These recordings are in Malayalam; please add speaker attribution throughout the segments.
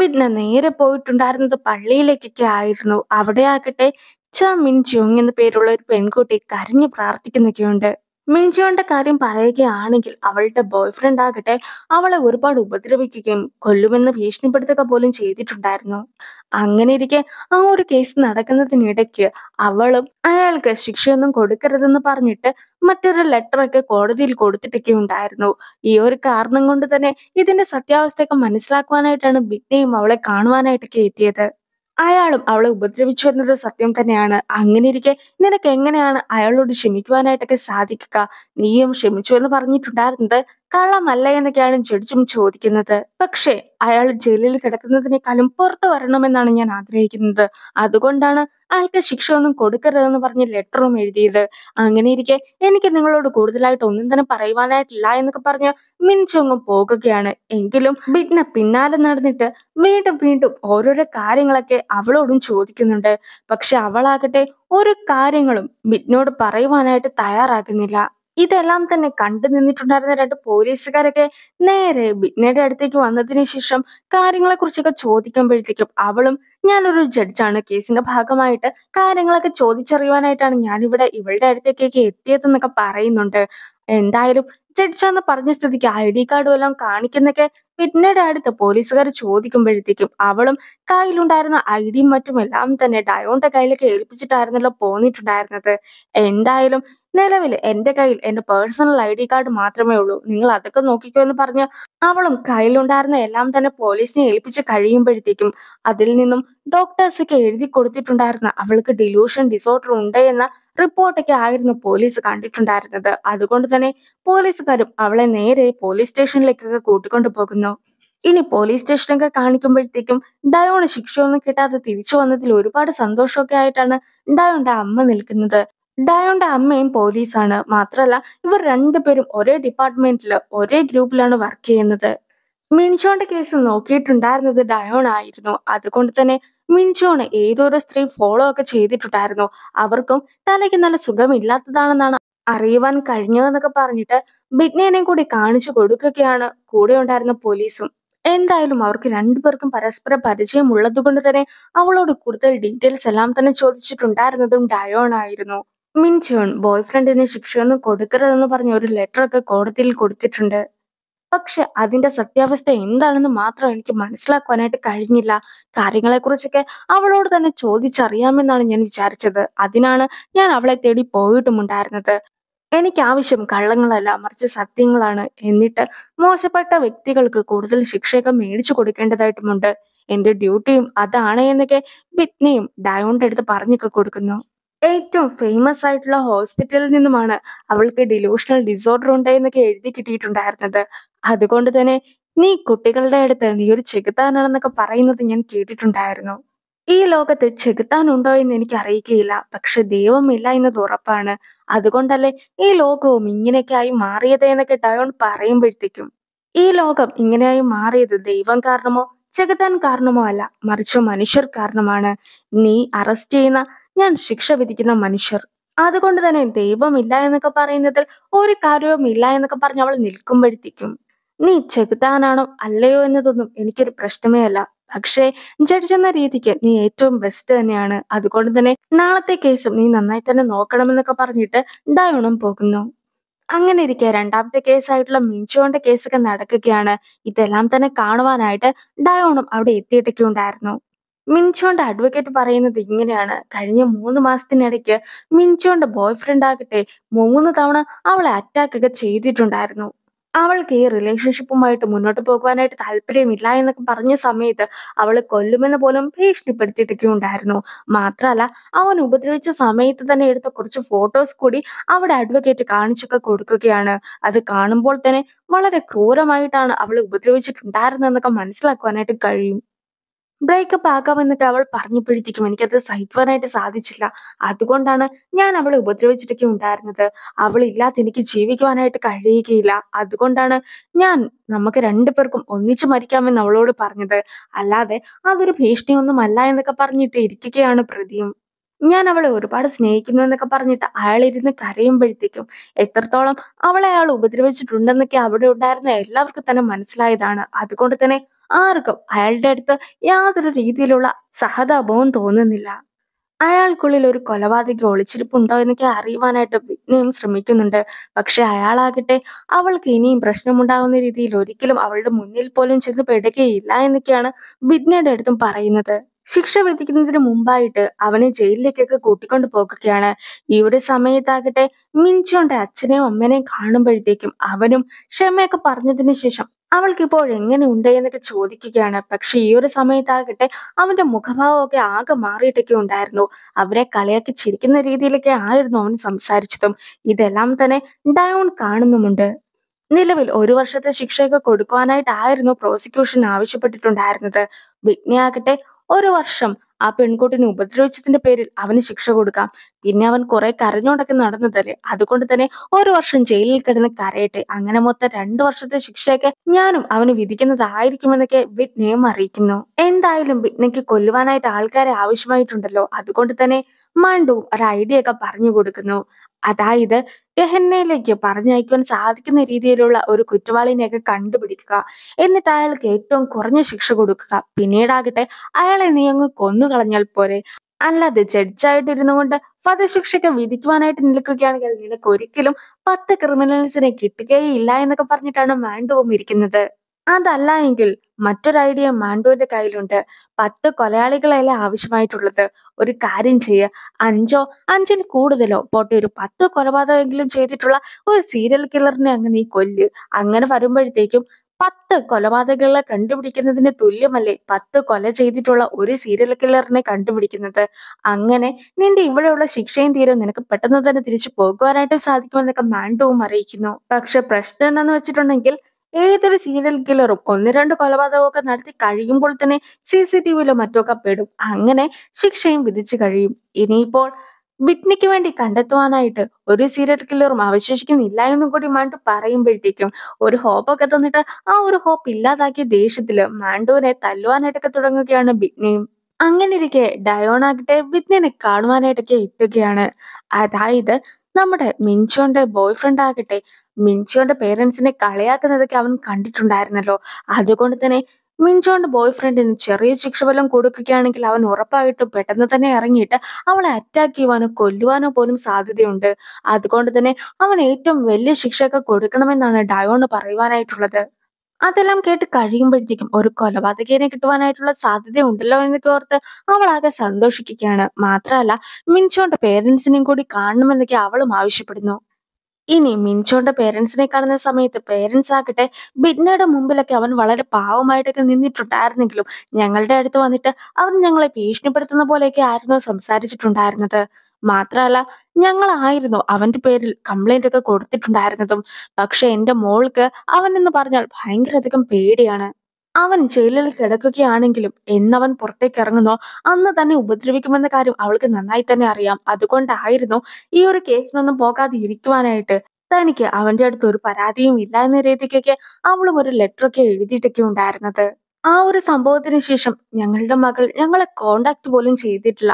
Speaker 1: പിന്നെ നേരെ പോയിട്ടുണ്ടായിരുന്നത് പള്ളിയിലേക്കൊക്കെ ആയിരുന്നു അവിടെ ആകട്ടെ ചമിൻ ജോങ് എന്ന പേരുള്ള ഒരു പെൺകുട്ടി കരഞ്ഞു പ്രാർത്ഥിക്കുന്നൊക്കെയുണ്ട് മിഞ്ചുവിന്റെ കാര്യം പറയുകയാണെങ്കിൽ അവളുടെ ബോയ്ഫ്രണ്ട് ആകട്ടെ അവളെ ഒരുപാട് ഉപദ്രവിക്കുകയും കൊല്ലുമെന്ന് ഭീഷണിപ്പെടുത്തുക പോലും ചെയ്തിട്ടുണ്ടായിരുന്നു അങ്ങനെ ഇരിക്കെ ആ ഒരു കേസ് നടക്കുന്നതിനിടയ്ക്ക് അവളും അയാൾക്ക് ശിക്ഷയൊന്നും കൊടുക്കരുതെന്ന് പറഞ്ഞിട്ട് മറ്റൊരു ലെറ്ററൊക്കെ കോടതിയിൽ കൊടുത്തിട്ടൊക്കെ ഉണ്ടായിരുന്നു ഈ ഒരു കാരണം കൊണ്ട് തന്നെ ഇതിന്റെ സത്യാവസ്ഥയൊക്കെ മനസ്സിലാക്കുവാനായിട്ടാണ് ബിഗ്നയും അവളെ കാണുവാനായിട്ടൊക്കെ എത്തിയത് അയാളും അവളെ ഉപദ്രവിച്ചു എന്നത് സത്യം തന്നെയാണ് അങ്ങനെ ഇരിക്കെ നിനക്ക് എങ്ങനെയാണ് അയാളോട് ക്ഷമിക്കുവാനായിട്ടൊക്കെ സാധിക്കുക നീയും ക്ഷമിച്ചു എന്ന് പറഞ്ഞിട്ടുണ്ടായിരുന്നത് കള്ളമല്ല എന്നൊക്കെയാണ് ജഡ്ജും ചോദിക്കുന്നത് പക്ഷേ അയാൾ ജയിലിൽ കിടക്കുന്നതിനേക്കാളും പുറത്തു വരണമെന്നാണ് ഞാൻ ആഗ്രഹിക്കുന്നത് അതുകൊണ്ടാണ് അയാൾക്ക് ശിക്ഷ ഒന്നും കൊടുക്കരുതെന്ന് പറഞ്ഞ് ലെറ്ററും എഴുതിയത് അങ്ങനെ ഇരിക്കെ എനിക്ക് നിങ്ങളോട് കൂടുതലായിട്ട് ഒന്നും തന്നെ പറയുവാനായിട്ടില്ല എന്നൊക്കെ പറഞ്ഞ് മിൻചോങ്ങും പോകുകയാണ് എങ്കിലും ബിഗ്ന പിന്നാലെ നടന്നിട്ട് വീണ്ടും വീണ്ടും ഓരോരോ കാര്യങ്ങളൊക്കെ അവളോടും ചോദിക്കുന്നുണ്ട് പക്ഷെ അവളാകട്ടെ ഒരു കാര്യങ്ങളും ബിഗ്നോട് പറയുവാനായിട്ട് തയ്യാറാകുന്നില്ല ഇതെല്ലാം തന്നെ കണ്ടു നിന്നിട്ടുണ്ടായിരുന്ന രണ്ട് പോലീസുകാരൊക്കെ നേരെ ബിഗ്നയുടെ അടുത്തേക്ക് വന്നതിന് ശേഷം കാര്യങ്ങളെക്കുറിച്ചൊക്കെ ചോദിക്കുമ്പോഴത്തേക്കും അവളും ഞാനൊരു ജഡ്ജാണ് കേസിന്റെ ഭാഗമായിട്ട് കാര്യങ്ങളൊക്കെ ചോദിച്ചറിയുവാനായിട്ടാണ് ഞാനിവിടെ ഇവളുടെ അടുത്തേക്കൊക്കെ എത്തിയതെന്നൊക്കെ പറയുന്നുണ്ട് എന്തായാലും എന്ന് പറഞ്ഞ സ്ഥിതിക്ക് ഐ ഡി കാർഡും എല്ലാം കാണിക്കുന്നൊക്കെ പിന്നീട് അടുത്ത് പോലീസുകാർ ചോദിക്കുമ്പോഴത്തേക്കും അവളും കയ്യിലുണ്ടായിരുന്ന ഐ ഡിയും മറ്റും എല്ലാം തന്നെ ഡയോന്റെ കയ്യിലേക്ക് ഏൽപ്പിച്ചിട്ടായിരുന്നല്ലോ പോന്നിട്ടുണ്ടായിരുന്നത് എന്തായാലും നിലവിൽ എൻ്റെ കയ്യിൽ എന്റെ പേഴ്സണൽ ഐ ഡി കാർഡ് മാത്രമേ ഉള്ളൂ നിങ്ങൾ അതൊക്കെ നോക്കിക്കോ എന്ന് പറഞ്ഞ് അവളും കയ്യിലുണ്ടായിരുന്ന എല്ലാം തന്നെ പോലീസിനെ ഏൽപ്പിച്ച് കഴിയുമ്പോഴത്തേക്കും അതിൽ നിന്നും ഡോക്ടേഴ്സൊക്കെ എഴുതി കൊടുത്തിട്ടുണ്ടായിരുന്ന അവൾക്ക് ഡിലൂഷൻ ഡിസോർഡർ ഉണ്ട് എന്ന റിപ്പോർട്ടൊക്കെ ആയിരുന്നു പോലീസ് കണ്ടിട്ടുണ്ടായിരുന്നത് അതുകൊണ്ട് തന്നെ പോലീസുകാരും അവളെ നേരെ പോലീസ് സ്റ്റേഷനിലേക്കൊക്കെ കൂട്ടിക്കൊണ്ടു പോകുന്നു ഇനി പോലീസ് സ്റ്റേഷനൊക്കെ കാണിക്കുമ്പോഴത്തേക്കും ഡയോണ് ശിക്ഷയൊന്നും കിട്ടാതെ തിരിച്ചു വന്നതിൽ ഒരുപാട് സന്തോഷമൊക്കെ ആയിട്ടാണ് ഡയോന്റെ അമ്മ നിൽക്കുന്നത് ഡയോന്റെ അമ്മയും പോലീസാണ് മാത്രമല്ല ഇവർ രണ്ടുപേരും ഒരേ ഡിപ്പാർട്ട്മെന്റിൽ ഒരേ ഗ്രൂപ്പിലാണ് വർക്ക് ചെയ്യുന്നത് മിൻഷോന്റെ കേസ് നോക്കിയിട്ടുണ്ടായിരുന്നത് ഡയോൺ ആയിരുന്നു അതുകൊണ്ട് തന്നെ മിഞ്ചോണ് ഏതൊരു സ്ത്രീ ഫോളോ ഒക്കെ ചെയ്തിട്ടുണ്ടായിരുന്നു അവർക്കും തലയ്ക്ക് നല്ല സുഖമില്ലാത്തതാണെന്നാണ് അറിയുവാൻ കഴിഞ്ഞതെന്നൊക്കെ പറഞ്ഞിട്ട് ബിഗ്നേനെയും കൂടി കാണിച്ചു കൊടുക്കുകയാണ് കൂടെ ഉണ്ടായിരുന്ന പോലീസും എന്തായാലും അവർക്ക് രണ്ടുപേർക്കും പരസ്പര പരിചയമുള്ളത് കൊണ്ട് തന്നെ അവളോട് കൂടുതൽ ഡീറ്റെയിൽസ് എല്ലാം തന്നെ ചോദിച്ചിട്ടുണ്ടായിരുന്നതും ഡയോൺ ആയിരുന്നു മിൻചോൺ ബോയ്ഫ്രണ്ടിന് ശിക്ഷയൊന്നും കൊടുക്കരുതെന്ന് പറഞ്ഞ ഒരു ലെറ്ററൊക്കെ കോടതിയിൽ കൊടുത്തിട്ടുണ്ട് പക്ഷെ അതിന്റെ സത്യാവസ്ഥ എന്താണെന്ന് മാത്രം എനിക്ക് മനസ്സിലാക്കുവാനായിട്ട് കഴിഞ്ഞില്ല കാര്യങ്ങളെക്കുറിച്ചൊക്കെ അവളോട് തന്നെ ചോദിച്ചറിയാമെന്നാണ് ഞാൻ വിചാരിച്ചത് അതിനാണ് ഞാൻ അവളെ തേടി പോയിട്ടുമുണ്ടായിരുന്നത് എനിക്ക് ആവശ്യം കള്ളങ്ങളല്ല മറിച്ച് സത്യങ്ങളാണ് എന്നിട്ട് മോശപ്പെട്ട വ്യക്തികൾക്ക് കൂടുതൽ ശിക്ഷയൊക്കെ മേടിച്ചു കൊടുക്കേണ്ടതായിട്ടുമുണ്ട് എന്റെ ഡ്യൂട്ടിയും അതാണ് എന്നൊക്കെ വിറ്റ്നയും ഡയോണിന്റെ അടുത്ത് പറഞ്ഞൊക്കെ കൊടുക്കുന്നു ഏറ്റവും ഫേമസ് ആയിട്ടുള്ള ഹോസ്പിറ്റലിൽ നിന്നുമാണ് അവൾക്ക് ഡിലൂഷണൽ ഡിസോർഡർ ഉണ്ടായെന്നൊക്കെ എഴുതി കിട്ടിയിട്ടുണ്ടായിരുന്നത് അതുകൊണ്ട് തന്നെ നീ കുട്ടികളുടെ അടുത്ത് നീ ഒരു ചെകുത്താനാണെന്നൊക്കെ പറയുന്നത് ഞാൻ കേട്ടിട്ടുണ്ടായിരുന്നു ഈ ലോകത്ത് ഉണ്ടോ എന്ന് എനിക്ക് അറിയിക്കുകയില്ല പക്ഷെ ഇല്ല എന്നത് ഉറപ്പാണ് അതുകൊണ്ടല്ലേ ഈ ലോകവും ഇങ്ങനെയൊക്കെയായി മാറിയത് എന്നൊക്കെ ഡയോൺ പറയുമ്പോഴത്തേക്കും ഈ ലോകം ഇങ്ങനെയായി മാറിയത് ദൈവം കാരണമോ ചെകുത്താൻ കാരണമോ അല്ല മറിച്ച് മനുഷ്യർ കാരണമാണ് നീ അറസ്റ്റ് ചെയ്യുന്ന ഞാൻ ശിക്ഷ വിധിക്കുന്ന മനുഷ്യർ അതുകൊണ്ട് തന്നെ ദൈവമില്ല എന്നൊക്കെ പറയുന്നതിൽ ഒരു കാര്യവും ഇല്ല എന്നൊക്കെ പറഞ്ഞ് അവൾ നിൽക്കുമ്പോഴത്തേക്കും നീ ചെകുത്താനാണോ അല്ലയോ എന്നതൊന്നും എനിക്കൊരു പ്രശ്നമേ അല്ല പക്ഷേ ജഡ്ജ് എന്ന രീതിക്ക് നീ ഏറ്റവും ബെസ്റ്റ് തന്നെയാണ് അതുകൊണ്ട് തന്നെ നാളത്തെ കേസും നീ നന്നായി തന്നെ നോക്കണമെന്നൊക്കെ പറഞ്ഞിട്ട് ഡയോണും പോകുന്നു അങ്ങനെ ഇരിക്കുക രണ്ടാമത്തെ കേസായിട്ടുള്ള മിഞ്ചോന്റെ കേസൊക്കെ നടക്കുകയാണ് ഇതെല്ലാം തന്നെ കാണുവാനായിട്ട് ഡയോണും അവിടെ എത്തിയിട്ടൊക്കെ ഉണ്ടായിരുന്നു മിൻചോന്റെ അഡ്വക്കേറ്റ് പറയുന്നത് ഇങ്ങനെയാണ് കഴിഞ്ഞ മൂന്ന് മാസത്തിനിടയ്ക്ക് മിൻചോന്റെ ബോയ്ഫ്രണ്ട് ആകട്ടെ മൂന്ന് തവണ അവളെ അറ്റാക്ക് ഒക്കെ ചെയ്തിട്ടുണ്ടായിരുന്നു അവൾക്ക് ഈ റിലേഷൻഷിപ്പുമായിട്ട് മുന്നോട്ട് പോകുവാനായിട്ട് താല്പര്യമില്ല എന്നൊക്കെ പറഞ്ഞ സമയത്ത് അവൾ കൊല്ലുമെന്ന് പോലും ഭീഷണിപ്പെടുത്തിയിട്ടൊക്കെ ഉണ്ടായിരുന്നു മാത്രമല്ല അവൻ ഉപദ്രവിച്ച സമയത്ത് തന്നെ എടുത്ത കുറച്ച് ഫോട്ടോസ് കൂടി അവിടെ അഡ്വക്കേറ്റ് കാണിച്ചൊക്കെ കൊടുക്കുകയാണ് അത് കാണുമ്പോൾ തന്നെ വളരെ ക്രൂരമായിട്ടാണ് അവൾ ഉപദ്രവിച്ചിട്ടുണ്ടായിരുന്നതെന്നൊക്കെ മനസ്സിലാക്കുവാനായിട്ട് കഴിയും ബ്രേക്കപ്പ് എന്നിട്ട് അവൾ പറഞ്ഞപ്പോഴത്തേക്കും എനിക്കത് സഹിക്കുവാനായിട്ട് സാധിച്ചില്ല അതുകൊണ്ടാണ് ഞാൻ അവളെ ഉപദ്രവിച്ചിട്ടൊക്കെ ഉണ്ടായിരുന്നത് അവളില്ലാതെ എനിക്ക് ജീവിക്കുവാനായിട്ട് കഴിയുകയില്ല അതുകൊണ്ടാണ് ഞാൻ നമുക്ക് രണ്ടുപേർക്കും ഒന്നിച്ചു മരിക്കാമെന്ന് അവളോട് പറഞ്ഞത് അല്ലാതെ അതൊരു അല്ല എന്നൊക്കെ പറഞ്ഞിട്ട് ഇരിക്കുകയാണ് പ്രതിയും ഞാൻ അവളെ ഒരുപാട് സ്നേഹിക്കുന്നു എന്നൊക്കെ പറഞ്ഞിട്ട് അയാൾ ഇരുന്ന് കരയുമ്പോഴത്തേക്കും എത്രത്തോളം അവളെ അയാൾ ഉപദ്രവിച്ചിട്ടുണ്ടെന്നൊക്കെ അവിടെ ഉണ്ടായിരുന്ന എല്ലാവർക്കും തന്നെ മനസ്സിലായതാണ് അതുകൊണ്ട് തന്നെ ആർക്കും അയാളുടെ അടുത്ത് യാതൊരു രീതിയിലുള്ള സഹതാപവും തോന്നുന്നില്ല അയാൾക്കുള്ളിൽ ഒരു കൊലപാതക ഒളിച്ചിരിപ്പുണ്ടോ എന്നൊക്കെ അറിയുവാനായിട്ട് വിജ്ഞയും ശ്രമിക്കുന്നുണ്ട് പക്ഷെ അയാളാകട്ടെ അവൾക്ക് ഇനിയും പ്രശ്നമുണ്ടാകുന്ന രീതിയിൽ ഒരിക്കലും അവളുടെ മുന്നിൽ പോലും ചെന്ന് പെടുകയില്ല എന്നൊക്കെയാണ് വിജ്ഞയുടെ അടുത്തും പറയുന്നത് ശിക്ഷ വിധിക്കുന്നതിന് മുമ്പായിട്ട് അവനെ ജയിലിലേക്കൊക്കെ കൂട്ടിക്കൊണ്ടു പോകുകയാണ് ഈ ഒരു സമയത്താകട്ടെ മിഞ്ചോന്റെ അച്ഛനെയും അമ്മനെയും കാണുമ്പോഴത്തേക്കും അവനും ക്ഷമയൊക്കെ പറഞ്ഞതിന് ശേഷം അവൾക്കിപ്പോൾ ഉണ്ട് എന്നൊക്കെ ചോദിക്കുകയാണ് പക്ഷെ ഈ ഒരു സമയത്താകട്ടെ അവന്റെ മുഖഭാവമൊക്കെ ആകെ മാറിയിട്ടൊക്കെ ഉണ്ടായിരുന്നു അവരെ കളിയാക്കി ചിരിക്കുന്ന രീതിയിലൊക്കെ ആയിരുന്നു അവൻ സംസാരിച്ചതും ഇതെല്ലാം തന്നെ ഡയോൺ കാണുന്നുമുണ്ട് നിലവിൽ ഒരു വർഷത്തെ ശിക്ഷയൊക്കെ കൊടുക്കുവാനായിട്ടായിരുന്നു പ്രോസിക്യൂഷൻ ആവശ്യപ്പെട്ടിട്ടുണ്ടായിരുന്നത് വിജ്ഞയാകട്ടെ ഒരു വർഷം ആ പെൺകുട്ടിനെ ഉപദ്രവിച്ചതിന്റെ പേരിൽ അവന് ശിക്ഷ കൊടുക്കാം പിന്നെ അവൻ കുറെ കരഞ്ഞോണ്ടൊക്കെ നടന്നതല്ലേ അതുകൊണ്ട് തന്നെ ഒരു വർഷം ജയിലിൽ കിടന്ന് കരയട്ടെ അങ്ങനെ മൊത്തം രണ്ടു വർഷത്തെ ശിക്ഷയൊക്കെ ഞാനും അവന് വിധിക്കുന്നതായിരിക്കുമെന്നൊക്കെ വിറ്റ്നയും അറിയിക്കുന്നു എന്തായാലും വിറ്റ്നയ്ക്ക് കൊല്ലുവാനായിട്ട് ആൾക്കാരെ ആവശ്യമായിട്ടുണ്ടല്ലോ അതുകൊണ്ട് തന്നെ മണ്ടു ഒരു ഐഡിയ ഒക്കെ പറഞ്ഞു കൊടുക്കുന്നു അതായത് ഗഹന്നയിലേക്ക് പറഞ്ഞയക്കുവാൻ സാധിക്കുന്ന രീതിയിലുള്ള ഒരു കുറ്റവാളിനെയൊക്കെ കണ്ടുപിടിക്കുക എന്നിട്ട് അയാൾക്ക് ഏറ്റവും കുറഞ്ഞ ശിക്ഷ കൊടുക്കുക പിന്നീടാകട്ടെ അയാളെ നീ അങ്ങ് കൊന്നുകളഞ്ഞാൽ പോരെ അല്ലാതെ ജഡ്ജായിട്ടിരുന്നു കൊണ്ട് വധശിക്ഷയ്ക്ക് വിധിക്കുവാനായിട്ട് നിൽക്കുകയാണെങ്കിൽ നിനക്ക് ഒരിക്കലും പത്ത് ക്രിമിനൽസിനെ കിട്ടുകയില്ല എന്നൊക്കെ പറഞ്ഞിട്ടാണ് മാണ്ടുവും ഇരിക്കുന്നത് അതല്ല എങ്കിൽ മറ്റൊരു ഐഡിയ മാൻഡോന്റെ കയ്യിലുണ്ട് പത്ത് കൊലയാളികളല്ല ആവശ്യമായിട്ടുള്ളത് ഒരു കാര്യം ചെയ്യുക അഞ്ചോ അഞ്ചിൽ കൂടുതലോ പോട്ടെ ഒരു പത്ത് കൊലപാതകമെങ്കിലും ചെയ്തിട്ടുള്ള ഒരു സീരിയൽ കില്ലറിനെ അങ്ങ് നീ കൊല്ല് അങ്ങനെ വരുമ്പോഴത്തേക്കും പത്ത് കൊലപാതകങ്ങളെ കണ്ടുപിടിക്കുന്നതിന് തുല്യമല്ലേ പത്ത് കൊല ചെയ്തിട്ടുള്ള ഒരു സീരിയൽ കില്ലറിനെ കണ്ടുപിടിക്കുന്നത് അങ്ങനെ നിന്റെ ഇവിടെയുള്ള ശിക്ഷയും തീരും നിനക്ക് പെട്ടെന്ന് തന്നെ തിരിച്ചു പോകുവാനായിട്ട് സാധിക്കുമെന്നൊക്കെ മാൻഡവും അറിയിക്കുന്നു പക്ഷെ പ്രശ്നം എന്താണെന്ന് വെച്ചിട്ടുണ്ടെങ്കിൽ ഏതൊരു സീരിയൽ കില്ലറും ഒന്ന് രണ്ട് കൊലപാതകമൊക്കെ നടത്തി കഴിയുമ്പോൾ തന്നെ സി സി ടി വിയിലോ മറ്റൊക്കെ പെടും അങ്ങനെ ശിക്ഷയും വിധിച്ചു കഴിയും ഇനിയിപ്പോൾ ബിറ്റ്നിക്ക് വേണ്ടി കണ്ടെത്തുവാനായിട്ട് ഒരു സീരിയൽ കില്ലറും അവശേഷിക്കുന്നില്ല എന്നും കൂടി മാണ്ടു പറയുമ്പോഴത്തേക്കും ഒരു ഹോപ്പൊക്കെ തന്നിട്ട് ആ ഒരു ഹോപ്പ് ഇല്ലാതാക്കിയ ദേഷ്യത്തില് മാണ്ടുവിനെ തല്ലുവാനായിട്ടൊക്കെ തുടങ്ങുകയാണ് ബിറ്റ്നിയും അങ്ങനെയിരിക്കെ ഡയോണാകട്ടെ ബിറ്റ്നിനെ കാണുവാനായിട്ടൊക്കെ എത്തുകയാണ് അതായത് നമ്മുടെ മിൻചോന്റെ ബോയ്ഫ്രണ്ട് ആകട്ടെ മിൻഷോന്റെ പേരൻസിനെ കളിയാക്കുന്നതൊക്കെ അവൻ കണ്ടിട്ടുണ്ടായിരുന്നല്ലോ അതുകൊണ്ട് തന്നെ മിൻഷോന്റെ ബോയ് ഫ്രണ്ടിന് ചെറിയ ശിക്ഷ വല്ലതും കൊടുക്കുകയാണെങ്കിൽ അവൻ ഉറപ്പായിട്ടും പെട്ടെന്ന് തന്നെ ഇറങ്ങിയിട്ട് അവളെ അറ്റാക്ക് ചെയ്യുവാനോ കൊല്ലുവാനോ പോലും സാധ്യതയുണ്ട് അതുകൊണ്ട് തന്നെ അവൻ ഏറ്റവും വലിയ ശിക്ഷയൊക്കെ കൊടുക്കണമെന്നാണ് ഡയോണ് പറയുവാനായിട്ടുള്ളത് അതെല്ലാം കേട്ട് കഴിയുമ്പോഴത്തേക്കും ഒരു കൊലപാതകനെ കിട്ടുവാനായിട്ടുള്ള സാധ്യത ഉണ്ടല്ലോ എന്നൊക്കെ ഓർത്ത് അവളാകെ സന്തോഷിക്കുകയാണ് മാത്രമല്ല മിൻചോന്റെ പേരൻസിനെയും കൂടി കാണണമെന്നൊക്കെ അവളും ആവശ്യപ്പെടുന്നു ഇനി മിൻചോന്റെ പേരൻസിനെ കാണുന്ന സമയത്ത് പേരൻസ് ആകട്ടെ ബിന്നയുടെ മുമ്പിലൊക്കെ അവൻ വളരെ പാവമായിട്ടൊക്കെ നിന്നിട്ടുണ്ടായിരുന്നെങ്കിലും ഞങ്ങളുടെ അടുത്ത് വന്നിട്ട് അവൻ ഞങ്ങളെ ഭീഷണിപ്പെടുത്തുന്ന പോലെയൊക്കെ ആയിരുന്നു സംസാരിച്ചിട്ടുണ്ടായിരുന്നത് മാത്രമല്ല ഞങ്ങളായിരുന്നു അവന്റെ പേരിൽ കംപ്ലൈന്റ് ഒക്കെ കൊടുത്തിട്ടുണ്ടായിരുന്നതും പക്ഷെ എൻ്റെ മോൾക്ക് അവൻ എന്ന് പറഞ്ഞാൽ ഭയങ്കര അധികം പേടിയാണ് അവൻ ജയിലിൽ കിടക്കുകയാണെങ്കിലും എന്നവൻ പുറത്തേക്ക് ഇറങ്ങുന്നോ അന്ന് തന്നെ ഉപദ്രവിക്കുമെന്ന കാര്യം അവൾക്ക് നന്നായി തന്നെ അറിയാം അതുകൊണ്ടായിരുന്നു ഈ ഒരു കേസിനൊന്നും പോകാതെ ഇരിക്കുവാനായിട്ട് തനിക്ക് അവന്റെ അടുത്ത് ഒരു പരാതിയും ഇല്ല എന്ന രീതിക്കൊക്കെ അവളും ഒരു ലെറ്ററൊക്കെ എഴുതിയിട്ടൊക്കെ ഉണ്ടായിരുന്നത് ആ ഒരു സംഭവത്തിന് ശേഷം ഞങ്ങളുടെ മകൾ ഞങ്ങളെ കോണ്ടാക്ട് പോലും ചെയ്തിട്ടില്ല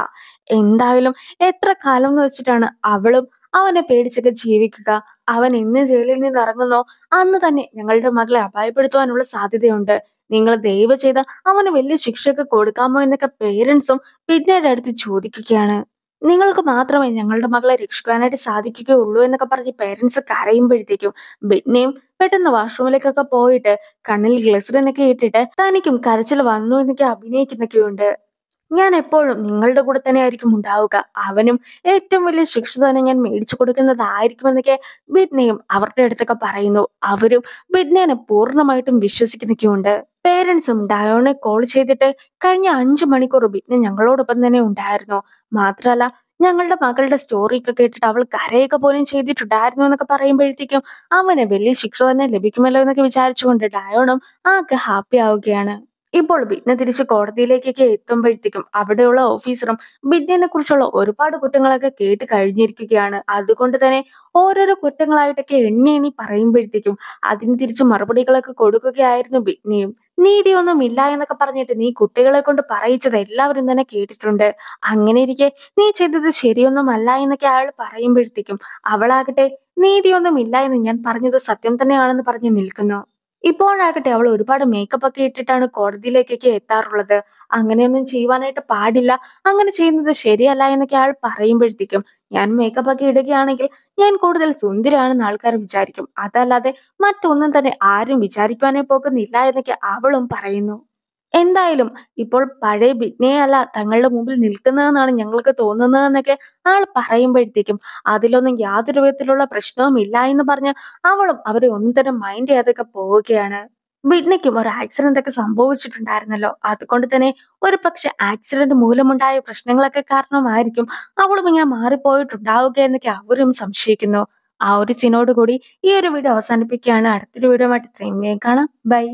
Speaker 1: എന്തായാലും എത്ര കാലം എന്ന് വെച്ചിട്ടാണ് അവളും അവനെ പേടിച്ചൊക്കെ ജീവിക്കുക അവൻ ഇന്ന് ജയിലിൽ നിന്ന് ഇറങ്ങുന്നോ അന്ന് തന്നെ ഞങ്ങളുടെ മകളെ അപായപ്പെടുത്തുവാനുള്ള സാധ്യതയുണ്ട് നിങ്ങൾ ദയവ് ചെയ്ത് അവന് വലിയ ശിക്ഷയൊക്കെ കൊടുക്കാമോ എന്നൊക്കെ പേരൻസും പിന്നീട് അടുത്ത് ചോദിക്കുകയാണ് നിങ്ങൾക്ക് മാത്രമേ ഞങ്ങളുടെ മകളെ രക്ഷിക്കാനായിട്ട് സാധിക്കുകയുള്ളൂ എന്നൊക്കെ പറഞ്ഞ് പേരൻസ് കരയുമ്പോഴത്തേക്കും ബെറ്റ്നയും പെട്ടെന്ന് വാഷ്റൂമിലേക്കൊക്കെ പോയിട്ട് കണ്ണിൽ ഗ്ലിസറിനൊക്കെ ഇട്ടിട്ട് തനിക്കും കരച്ചിൽ വന്നു എന്നൊക്കെ അഭിനയിക്കുന്നൊക്കെയുണ്ട് ഞാൻ എപ്പോഴും നിങ്ങളുടെ കൂടെ തന്നെ ആയിരിക്കും ഉണ്ടാവുക അവനും ഏറ്റവും വലിയ ശിക്ഷ തന്നെ ഞാൻ മേടിച്ചു കൊടുക്കുന്നതായിരിക്കുമെന്നൊക്കെ ബിദ്നയും അവരുടെ അടുത്തൊക്കെ പറയുന്നു അവരും ബിദ്നേനെ പൂർണ്ണമായിട്ടും വിശ്വസിക്കുന്നൊക്കെയുണ്ട് പേരൻസും ഡയോണെ കോൾ ചെയ്തിട്ട് കഴിഞ്ഞ അഞ്ചു മണിക്കൂർ ബിഗ്ന ഞങ്ങളോടൊപ്പം തന്നെ ഉണ്ടായിരുന്നു മാത്രമല്ല ഞങ്ങളുടെ മകളുടെ സ്റ്റോറിയൊക്കെ കേട്ടിട്ട് അവൾ കരയൊക്കെ പോലും ചെയ്തിട്ടുണ്ടായിരുന്നു എന്നൊക്കെ പറയുമ്പോഴത്തേക്കും അവന് വലിയ ശിക്ഷ തന്നെ ലഭിക്കുമല്ലോ എന്നൊക്കെ വിചാരിച്ചുകൊണ്ട് ഡയോണും ആകെ ഹാപ്പി ആവുകയാണ് ഇപ്പോൾ ബിദ്ന തിരിച്ച് കോടതിയിലേക്കൊക്കെ എത്തുമ്പോഴത്തേക്കും അവിടെയുള്ള ഓഫീസറും ബിദ്യനെ കുറിച്ചുള്ള ഒരുപാട് കുറ്റങ്ങളൊക്കെ കേട്ട് കഴിഞ്ഞിരിക്കുകയാണ് അതുകൊണ്ട് തന്നെ ഓരോരോ കുറ്റങ്ങളായിട്ടൊക്കെ എണ്ണി എണ്ണി പറയുമ്പോഴത്തേക്കും അതിന് തിരിച്ച് മറുപടികളൊക്കെ കൊടുക്കുകയായിരുന്നു ബിഗ്നയും നീതിയൊന്നും ഇല്ല എന്നൊക്കെ പറഞ്ഞിട്ട് നീ കുട്ടികളെ കൊണ്ട് പറയിച്ചത് എല്ലാവരും തന്നെ കേട്ടിട്ടുണ്ട് അങ്ങനെ ഇരിക്കെ നീ ചെയ്തത് ശരിയൊന്നും അല്ല എന്നൊക്കെ അയാൾ പറയുമ്പോഴത്തേക്കും അവളാകട്ടെ നീതിയൊന്നും ഇല്ല എന്ന് ഞാൻ പറഞ്ഞത് സത്യം തന്നെയാണെന്ന് പറഞ്ഞ് നിൽക്കുന്നു ഇപ്പോഴാകട്ടെ അവൾ ഒരുപാട് മേക്കപ്പ് ഒക്കെ ഇട്ടിട്ടാണ് കോടതിയിലേക്കൊക്കെ എത്താറുള്ളത് അങ്ങനെയൊന്നും ചെയ്യുവാനായിട്ട് പാടില്ല അങ്ങനെ ചെയ്യുന്നത് ശരിയല്ല എന്നൊക്കെ ആൾ പറയുമ്പോഴത്തേക്കും ഞാൻ മേക്കപ്പ് ഒക്കെ ഇടുകയാണെങ്കിൽ ഞാൻ കൂടുതൽ സുന്ദരിയാണെന്ന് ആൾക്കാർ വിചാരിക്കും അതല്ലാതെ മറ്റൊന്നും തന്നെ ആരും വിചാരിക്കുവാനേ പോകുന്നില്ല എന്നൊക്കെ അവളും പറയുന്നു എന്തായാലും ഇപ്പോൾ പഴയ അല്ല തങ്ങളുടെ മുമ്പിൽ നിൽക്കുന്നതെന്നാണ് ഞങ്ങൾക്ക് തോന്നുന്നതെന്നൊക്കെ ആൾ പറയുമ്പോഴത്തേക്കും അതിലൊന്നും യാതൊരു വിധത്തിലുള്ള പ്രശ്നവും ഇല്ല എന്ന് പറഞ്ഞ് അവളും അവരെ ഒന്നും മൈൻഡ് ചെയ്യാതൊക്കെ പോവുകയാണ് ബിഡ്നയ്ക്കും ഒരു ആക്സിഡന്റ് ഒക്കെ സംഭവിച്ചിട്ടുണ്ടായിരുന്നല്ലോ അതുകൊണ്ട് തന്നെ ഒരു പക്ഷെ ആക്സിഡന്റ് മൂലമുണ്ടായ പ്രശ്നങ്ങളൊക്കെ കാരണമായിരിക്കും അവളും ഇങ്ങനെ മാറിപ്പോയിട്ടുണ്ടാവുക എന്നൊക്കെ അവരും സംശയിക്കുന്നു ആ ഒരു സീനോടുകൂടി ഈ ഒരു വീഡിയോ അവസാനിപ്പിക്കുകയാണ് അടുത്തൊരു വീഡിയോ ആയിട്ട് ഇത്രയും കാണാം ബൈ